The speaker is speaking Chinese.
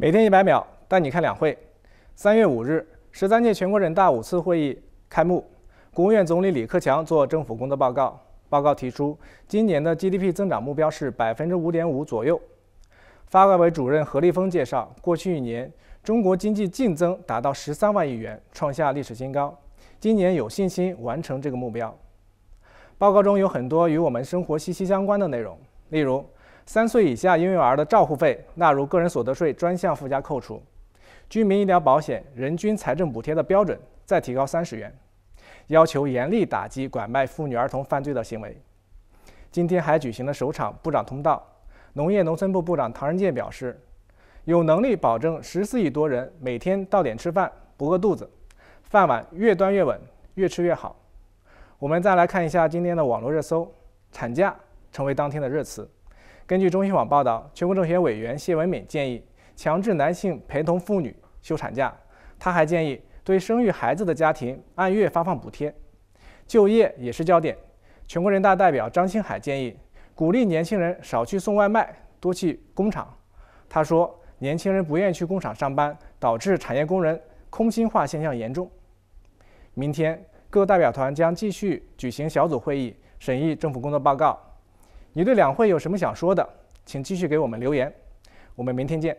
每天一百秒带你看两会。三月五日，十三届全国人大五次会议开幕，国务院总理李克强作政府工作报告。报告提出，今年的 GDP 增长目标是百分之五点五左右。发改委主任何立峰介绍，过去一年中国经济净增达到十三万亿元，创下历史新高。今年有信心完成这个目标。报告中有很多与我们生活息息相关的内容，例如。三岁以下婴幼儿的照护费纳入个人所得税专项附加扣除，居民医疗保险人均财政补贴的标准再提高三十元，要求严厉打击拐卖妇女儿童犯罪的行为。今天还举行了首场部长通道，农业农村部部长唐仁健表示，有能力保证十四亿多人每天到点吃饭，不饿肚子，饭碗越端越稳，越吃越好。我们再来看一下今天的网络热搜，产假成为当天的热词。根据中新网报道，全国政协委员谢文敏建议强制男性陪同妇女休产假。他还建议对生育孩子的家庭按月发放补贴。就业也是焦点。全国人大代表张青海建议鼓励年轻人少去送外卖，多去工厂。他说，年轻人不愿意去工厂上班，导致产业工人空心化现象严重。明天，各代表团将继续举行小组会议，审议政府工作报告。你对两会有什么想说的，请继续给我们留言，我们明天见。